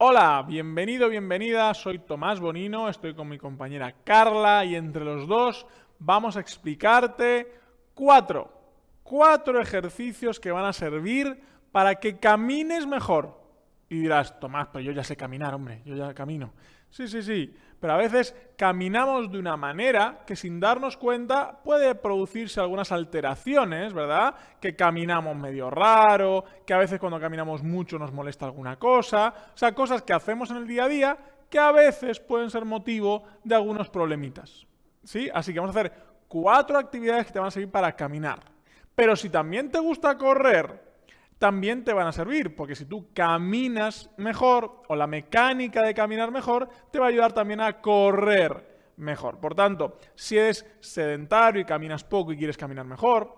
Hola, bienvenido, bienvenida. Soy Tomás Bonino, estoy con mi compañera Carla y entre los dos vamos a explicarte cuatro, cuatro ejercicios que van a servir para que camines mejor. Y dirás, Tomás, pero yo ya sé caminar, hombre, yo ya camino. Sí, sí, sí. Pero a veces caminamos de una manera que sin darnos cuenta puede producirse algunas alteraciones, ¿verdad? Que caminamos medio raro, que a veces cuando caminamos mucho nos molesta alguna cosa. O sea, cosas que hacemos en el día a día que a veces pueden ser motivo de algunos problemitas. ¿Sí? Así que vamos a hacer cuatro actividades que te van a servir para caminar. Pero si también te gusta correr también te van a servir, porque si tú caminas mejor o la mecánica de caminar mejor, te va a ayudar también a correr mejor. Por tanto, si eres sedentario y caminas poco y quieres caminar mejor,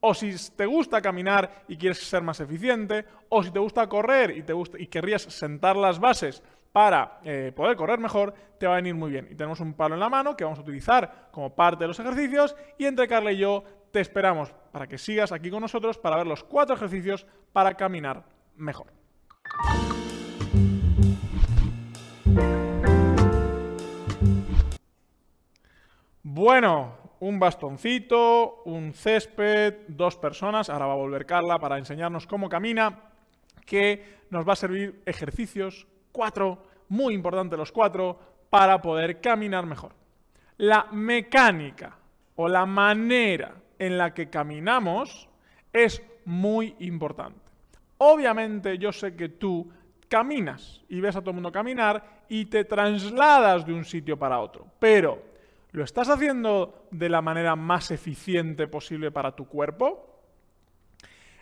o si te gusta caminar y quieres ser más eficiente, o si te gusta correr y, te y querrías sentar las bases para eh, poder correr mejor, te va a venir muy bien. Y tenemos un palo en la mano que vamos a utilizar como parte de los ejercicios y entre Carla y yo te esperamos para que sigas aquí con nosotros para ver los cuatro ejercicios para caminar mejor. Bueno, un bastoncito, un césped, dos personas. Ahora va a volver Carla para enseñarnos cómo camina, que nos va a servir ejercicios, cuatro, muy importantes los cuatro, para poder caminar mejor. La mecánica o la manera en la que caminamos es muy importante. Obviamente yo sé que tú caminas y ves a todo el mundo caminar y te trasladas de un sitio para otro, pero ¿lo estás haciendo de la manera más eficiente posible para tu cuerpo?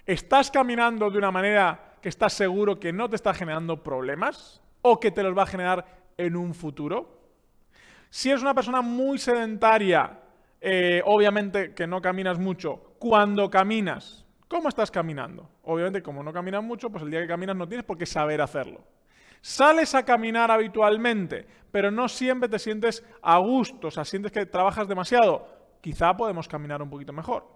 ¿Estás caminando de una manera que estás seguro que no te está generando problemas o que te los va a generar en un futuro? Si eres una persona muy sedentaria eh, obviamente que no caminas mucho. Cuando caminas, ¿cómo estás caminando? Obviamente, como no caminas mucho, pues el día que caminas no tienes por qué saber hacerlo. Sales a caminar habitualmente, pero no siempre te sientes a gusto, o sea, sientes que trabajas demasiado. Quizá podemos caminar un poquito mejor.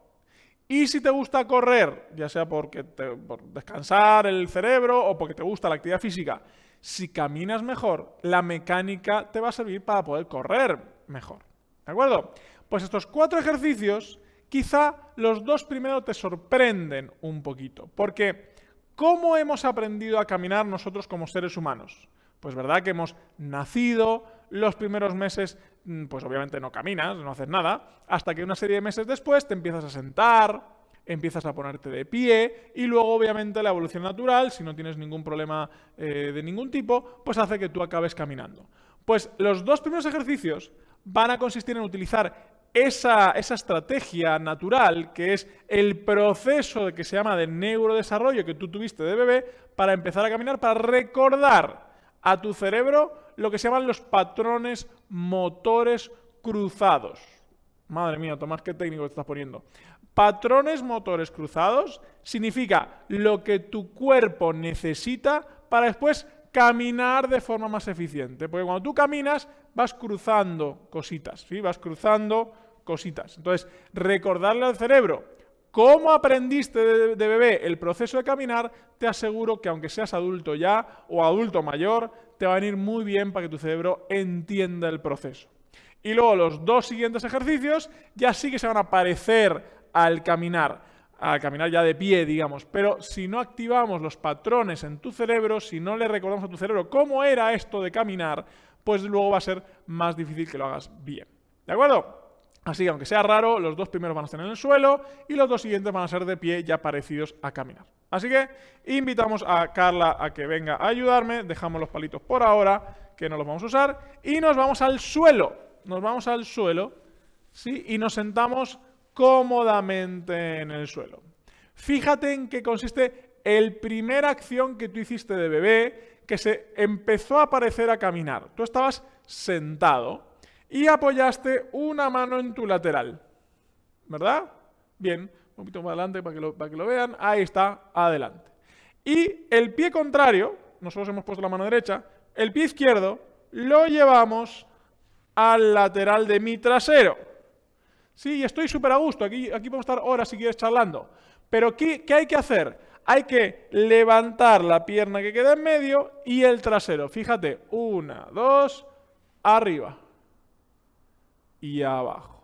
Y si te gusta correr, ya sea porque te, por descansar el cerebro o porque te gusta la actividad física, si caminas mejor, la mecánica te va a servir para poder correr mejor. ¿De acuerdo? Pues estos cuatro ejercicios, quizá los dos primeros te sorprenden un poquito, porque ¿cómo hemos aprendido a caminar nosotros como seres humanos? Pues verdad que hemos nacido, los primeros meses, mm, pues obviamente no caminas, no haces nada, hasta que una serie de meses después te empiezas a sentar, empiezas a ponerte de pie y luego obviamente la evolución natural, si no tienes ningún problema eh, de ningún tipo, pues hace que tú acabes caminando. Pues los dos primeros ejercicios van a consistir en utilizar esa, esa, estrategia natural que es el proceso que se llama de neurodesarrollo que tú tuviste de bebé para empezar a caminar, para recordar a tu cerebro lo que se llaman los patrones motores cruzados. Madre mía, Tomás, qué técnico te estás poniendo. Patrones motores cruzados significa lo que tu cuerpo necesita para después caminar de forma más eficiente. Porque cuando tú caminas, vas cruzando cositas, ¿sí? Vas cruzando cositas. Entonces, recordarle al cerebro cómo aprendiste de, bebé el proceso de caminar, te aseguro que aunque seas adulto ya o adulto mayor, te va a venir muy bien para que tu cerebro entienda el proceso. Y luego los dos siguientes ejercicios ya sí que se van a parecer al caminar al caminar ya de pie, digamos. Pero si no activamos los patrones en tu cerebro, si no le recordamos a tu cerebro cómo era esto de caminar, pues luego va a ser más difícil que lo hagas bien. ¿De acuerdo? Así que aunque sea raro, los dos primeros van a estar en el suelo y los dos siguientes van a ser de pie ya parecidos a caminar. Así que invitamos a Carla a que venga a ayudarme, dejamos los palitos por ahora, que no los vamos a usar, y nos vamos al suelo. Nos vamos al suelo, ¿sí? Y nos sentamos cómodamente en el suelo. Fíjate en qué consiste el primera acción que tú hiciste de bebé, que se empezó a parecer a caminar. Tú estabas sentado, y apoyaste una mano en tu lateral. ¿Verdad? Bien, un poquito más adelante para que lo, que lo vean. Ahí está, adelante. Y el pie contrario, nosotros hemos puesto la mano derecha, el pie izquierdo lo llevamos al lateral de mi trasero. Sí, y estoy súper a gusto, aquí, aquí podemos estar horas si quieres charlando. Pero ¿qué hay que hacer? Hay que levantar la pierna que queda en medio y el trasero. Fíjate, una, dos, arriba y abajo.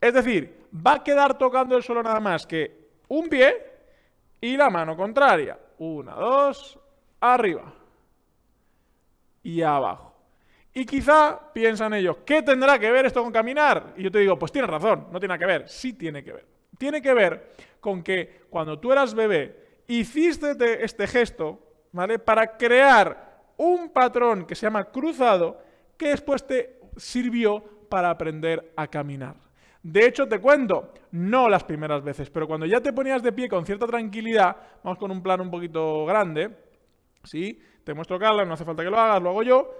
Es decir, va a quedar tocando el suelo nada más que un pie y la mano contraria. Una, dos, arriba y abajo. Y quizá piensan ellos, ¿qué tendrá que ver esto con caminar? Y yo te digo, pues tienes razón, no tiene que ver. Sí tiene que ver. Tiene que ver con que cuando tú eras bebé, hiciste este gesto, ¿vale? Para crear un patrón que se llama cruzado, que después te sirvió para aprender a caminar. De hecho, te cuento, no las primeras veces, pero cuando ya te ponías de pie con cierta tranquilidad, vamos con un plan un poquito grande, ¿sí? Te muestro Carla, no hace falta que lo hagas, lo hago yo.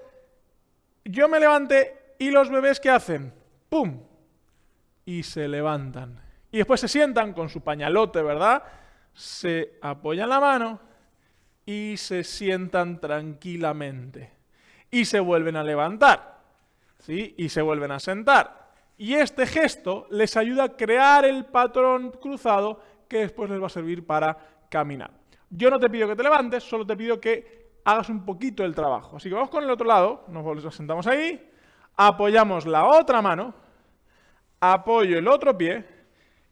Yo me levanté y los bebés ¿qué hacen? ¡Pum! Y se levantan. Y después se sientan con su pañalote, ¿verdad? Se apoyan la mano y se sientan tranquilamente. Y se vuelven a levantar y se vuelven a sentar. Y este gesto les ayuda a crear el patrón cruzado que después les va a servir para caminar. Yo no te pido que te levantes, solo te pido que hagas un poquito el trabajo. Así que vamos con el otro lado, nos sentamos ahí, apoyamos la otra mano, apoyo el otro pie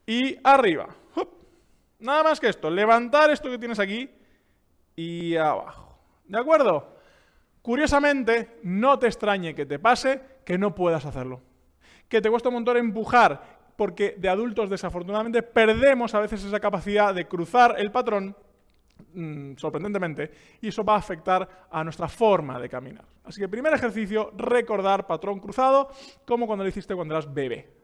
y arriba. Nada más que esto, levantar esto que tienes aquí y abajo. ¿De acuerdo? Curiosamente, no te extrañe que te pase que no puedas hacerlo. Que te cuesta un montón empujar, porque de adultos desafortunadamente perdemos a veces esa capacidad de cruzar el patrón, mm, sorprendentemente, y eso va a afectar a nuestra forma de caminar. Así que primer ejercicio, recordar patrón cruzado, como cuando lo hiciste cuando eras bebé.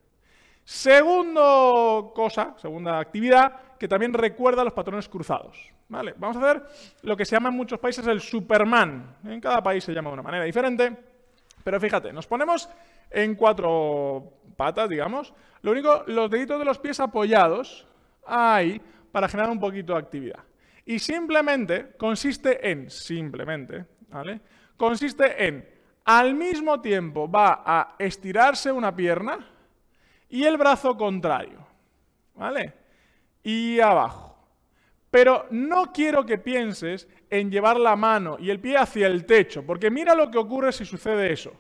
Segundo cosa, segunda actividad, que también recuerda los patrones cruzados. ¿Vale? Vamos a hacer lo que se llama en muchos países el Superman. En cada país se llama de una manera diferente. Pero fíjate, nos ponemos en cuatro patas, digamos. Lo único, los deditos de los pies apoyados ahí para generar un poquito de actividad. Y simplemente consiste en, simplemente, ¿vale? Consiste en, al mismo tiempo va a estirarse una pierna y el brazo contrario, ¿vale? Y abajo. Pero no quiero que pienses en llevar la mano y el pie hacia el techo, porque mira lo que ocurre si sucede eso.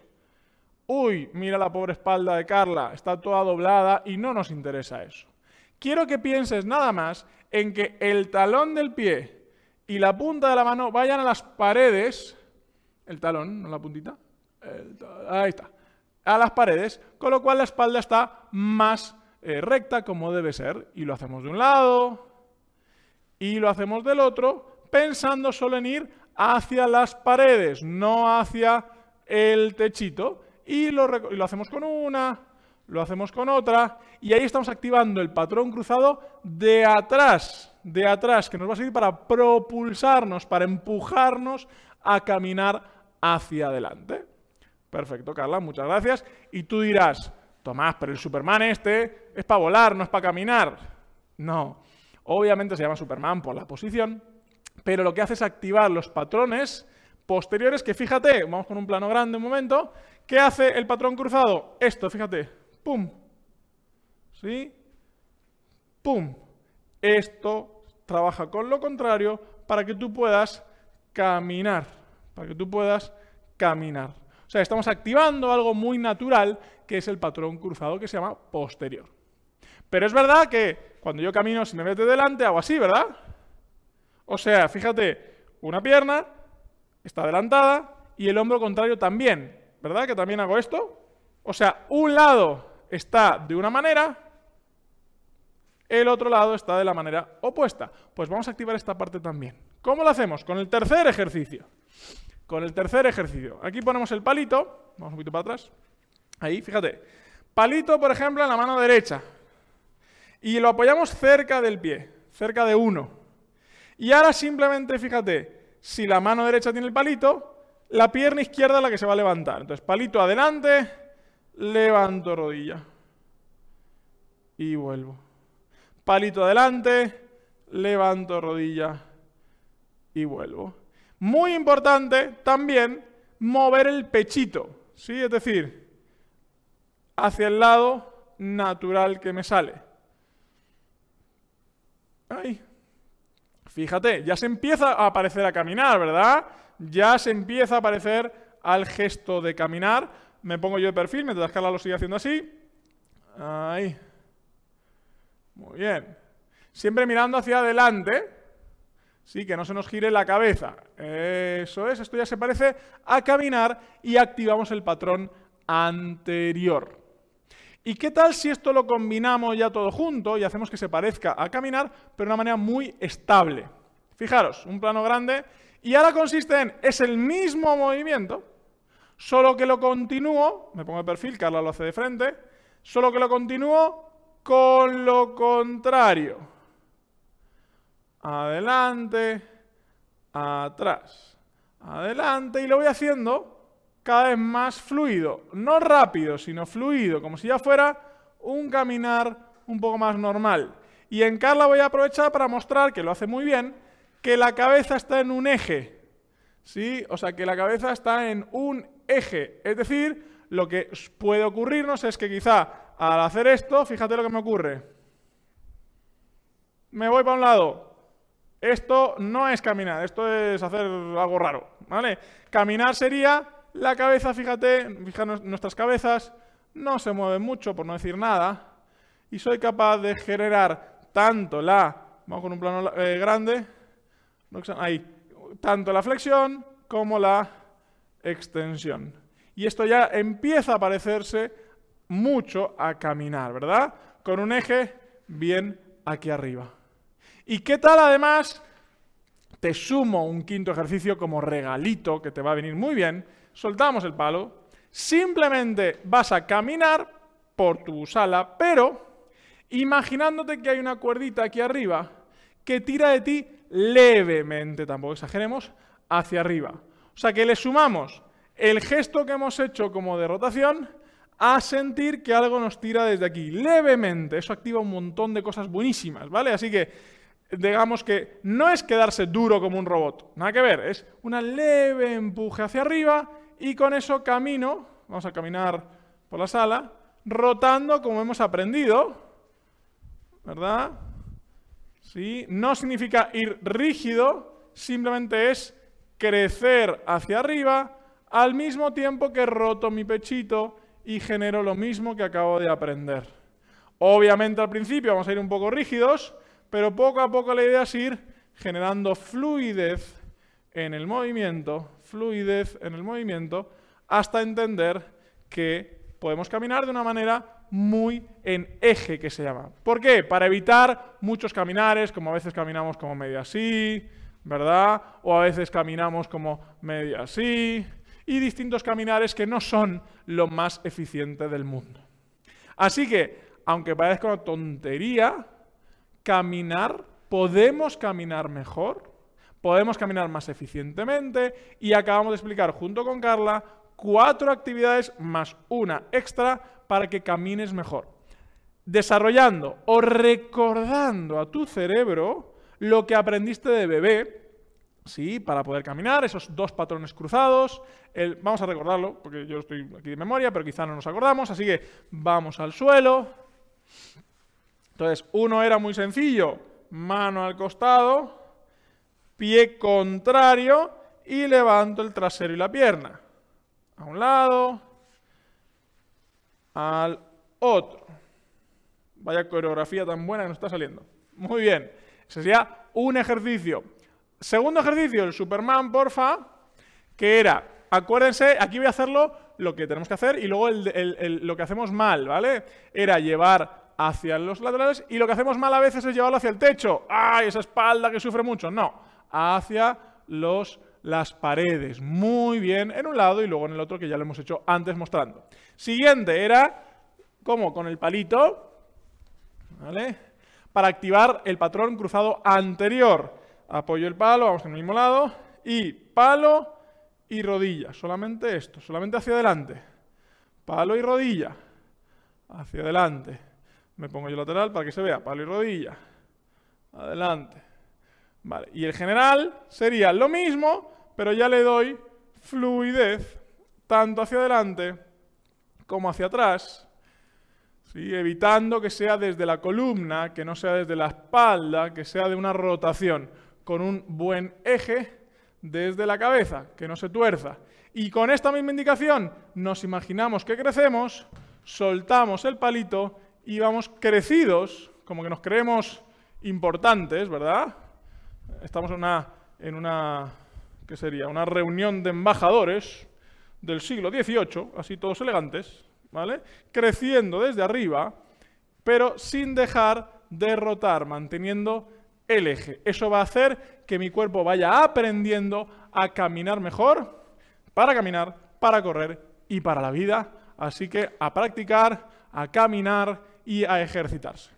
Uy, mira la pobre espalda de Carla, está toda doblada y no nos interesa eso. Quiero que pienses nada más en que el talón del pie y la punta de la mano vayan a las paredes, el talón, no la puntita, ahí está, a las paredes, con lo cual la espalda está más eh, recta como debe ser y lo hacemos de un lado y lo hacemos del otro pensando solo en ir hacia las paredes, no hacia el techito. Y lo, lo hacemos con una, lo hacemos con otra, y ahí estamos activando el patrón cruzado de atrás, de atrás, que nos va a servir para propulsarnos, para empujarnos a caminar hacia adelante. Perfecto, Carla, muchas gracias. Y tú dirás, Tomás, pero el Superman este es para volar, no es para caminar. No, obviamente se llama Superman por la posición, pero lo que hace es activar los patrones posteriores que, fíjate, vamos con un plano grande un momento, ¿qué hace el patrón cruzado? Esto, fíjate, pum, ¿sí? Pum. Esto trabaja con lo contrario para que tú puedas caminar, para que tú puedas caminar. O sea, estamos activando algo muy natural que es el patrón cruzado que se llama posterior. Pero es verdad que cuando yo camino, si me mete delante, hago así, ¿verdad? O sea, fíjate, una pierna está adelantada y el hombro contrario también, ¿verdad? Que también hago esto. O sea, un lado está de una manera, el otro lado está de la manera opuesta. Pues vamos a activar esta parte también. ¿Cómo lo hacemos? Con el tercer ejercicio. Con el tercer ejercicio. Aquí ponemos el palito, vamos un poquito para atrás. Ahí, fíjate. Palito, por ejemplo, en la mano derecha. Y lo apoyamos cerca del pie, cerca de uno. Y ahora simplemente, fíjate, si la mano derecha tiene el palito, la pierna izquierda es la que se va a levantar. Entonces, palito adelante, levanto rodilla. Y vuelvo. Palito adelante, levanto rodilla. Y vuelvo. Muy importante también mover el pechito, ¿sí? Es decir, hacia el lado natural que me sale. Ahí. Fíjate, ya se empieza a aparecer a caminar, ¿verdad? Ya se empieza a aparecer al gesto de caminar. Me pongo yo de perfil, mientras Carla lo sigue haciendo así. Ahí. Muy bien. Siempre mirando hacia adelante. Sí, que no se nos gire la cabeza. Eso es, esto ya se parece a caminar y activamos el patrón anterior. ¿Y qué tal si esto lo combinamos ya todo junto y hacemos que se parezca a caminar, pero de una manera muy estable? Fijaros, un plano grande y ahora consiste en, es el mismo movimiento, solo que lo continúo, me pongo el perfil, Carla lo hace de frente, solo que lo continúo con lo contrario. Adelante, atrás, adelante y lo voy haciendo cada vez más fluido, no rápido, sino fluido, como si ya fuera un caminar un poco más normal. Y en Carla voy a aprovechar para mostrar, que lo hace muy bien, que la cabeza está en un eje, ¿sí? O sea, que la cabeza está en un eje, es decir, lo que puede ocurrirnos es que quizá al hacer esto, fíjate lo que me ocurre. Me voy para un lado, esto no es caminar, esto es hacer algo raro, ¿vale? Caminar sería la cabeza, fíjate, fijaros, nuestras cabezas no se mueven mucho, por no decir nada, y soy capaz de generar tanto la, vamos con un plano eh, grande, ahí, tanto la flexión como la extensión. Y esto ya empieza a parecerse mucho a caminar, ¿verdad? Con un eje bien aquí arriba. ¿Y qué tal además? Te sumo un quinto ejercicio como regalito que te va a venir muy bien, soltamos el palo, simplemente vas a caminar por tu sala, pero imaginándote que hay una cuerdita aquí arriba que tira de ti levemente, tampoco exageremos, hacia arriba. O sea que le sumamos el gesto que hemos hecho como de rotación a sentir que algo nos tira desde aquí, levemente. Eso activa un montón de cosas buenísimas, ¿vale? Así que digamos que no es quedarse duro como un robot, nada que ver, es una leve empuje hacia arriba y con eso camino, vamos a caminar por la sala, rotando como hemos aprendido, ¿verdad? ¿Sí? No significa ir rígido, simplemente es crecer hacia arriba al mismo tiempo que roto mi pechito y genero lo mismo que acabo de aprender. Obviamente al principio vamos a ir un poco rígidos, pero poco a poco la idea es ir generando fluidez en el movimiento, fluidez en el movimiento, hasta entender que podemos caminar de una manera muy en eje, que se llama. ¿Por qué? Para evitar muchos caminares, como a veces caminamos como medio así, ¿verdad? O a veces caminamos como medio así, y distintos caminares que no son lo más eficiente del mundo. Así que, aunque parezca una tontería, caminar, podemos caminar mejor podemos caminar más eficientemente y acabamos de explicar junto con Carla cuatro actividades más una extra para que camines mejor. Desarrollando o recordando a tu cerebro lo que aprendiste de bebé, sí, para poder caminar, esos dos patrones cruzados, vamos a recordarlo, porque yo estoy aquí de memoria, pero quizá no nos acordamos, así que vamos al suelo. Entonces, uno era muy sencillo, mano al costado, pie contrario y levanto el trasero y la pierna. A un lado, al otro. Vaya coreografía tan buena que nos está saliendo. Muy bien. Ese sería un ejercicio. Segundo ejercicio, el Superman, porfa, que era, acuérdense, aquí voy a hacerlo lo que tenemos que hacer y luego lo que hacemos mal, ¿vale? Era llevar hacia los laterales y lo que hacemos mal a veces es llevarlo hacia el techo. ¡Ay, esa espalda que sufre mucho! No hacia los, las paredes. Muy bien, en un lado y luego en el otro, que ya lo hemos hecho antes mostrando. Siguiente era, como con el palito, ¿vale? Para activar el patrón cruzado anterior. Apoyo el palo, vamos en el mismo lado, y palo y rodilla. Solamente esto, solamente hacia adelante. Palo y rodilla. Hacia adelante. Me pongo yo lateral para que se vea. Palo y rodilla. Adelante y el general sería lo mismo, pero ya le doy fluidez tanto hacia adelante como hacia atrás, evitando que sea desde la columna, que no sea desde la espalda, que sea de una rotación, con un buen eje desde la cabeza, que no se tuerza. Y con esta misma indicación nos imaginamos que crecemos, soltamos el palito y vamos crecidos, como que nos creemos importantes, ¿verdad? estamos en una, en una, sería? Una reunión de embajadores del siglo XVIII, así todos elegantes, ¿vale? Creciendo desde arriba, pero sin dejar derrotar, manteniendo el eje. Eso va a hacer que mi cuerpo vaya aprendiendo a caminar mejor, para caminar, para correr y para la vida. Así que a practicar, a caminar y a ejercitarse.